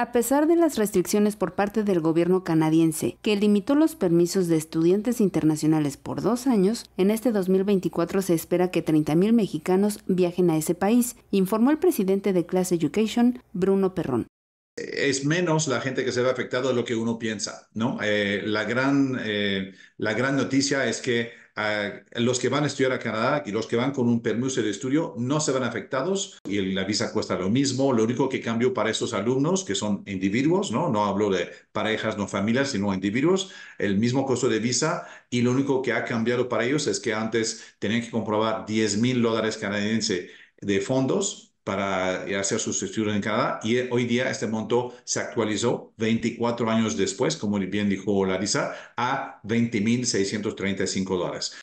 A pesar de las restricciones por parte del gobierno canadiense, que limitó los permisos de estudiantes internacionales por dos años, en este 2024 se espera que 30.000 mexicanos viajen a ese país, informó el presidente de Class Education, Bruno Perrón es menos la gente que se ve afectada de lo que uno piensa, ¿no? Eh, la, gran, eh, la gran noticia es que eh, los que van a estudiar a Canadá y los que van con un permiso de estudio no se van afectados y la visa cuesta lo mismo. Lo único que cambió para esos alumnos, que son individuos, no, no hablo de parejas, no familias, sino individuos, el mismo costo de visa y lo único que ha cambiado para ellos es que antes tenían que comprobar 10 mil dólares canadienses de fondos para hacer sus estudios en Canadá y hoy día este monto se actualizó 24 años después, como bien dijo Larisa, a 20.635 dólares.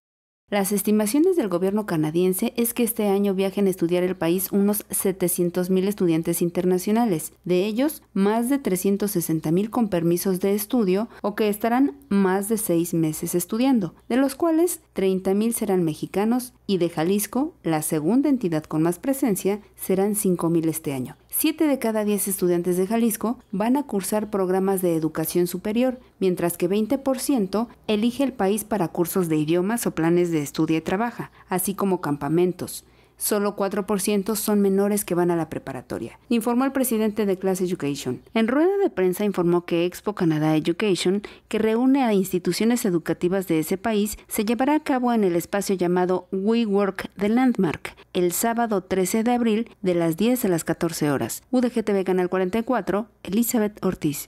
Las estimaciones del gobierno canadiense es que este año viajen a estudiar el país unos 700.000 estudiantes internacionales, de ellos más de 360.000 con permisos de estudio o que estarán más de seis meses estudiando, de los cuales 30.000 serán mexicanos y de Jalisco, la segunda entidad con más presencia, serán 5.000 este año. Siete de cada 10 estudiantes de Jalisco van a cursar programas de educación superior, mientras que 20% elige el país para cursos de idiomas o planes de estudio y trabaja, así como campamentos solo 4% son menores que van a la preparatoria, informó el presidente de Class Education. En rueda de prensa informó que Expo Canada Education, que reúne a instituciones educativas de ese país, se llevará a cabo en el espacio llamado We Work the Landmark el sábado 13 de abril de las 10 a las 14 horas. UDGTV Canal 44, Elizabeth Ortiz.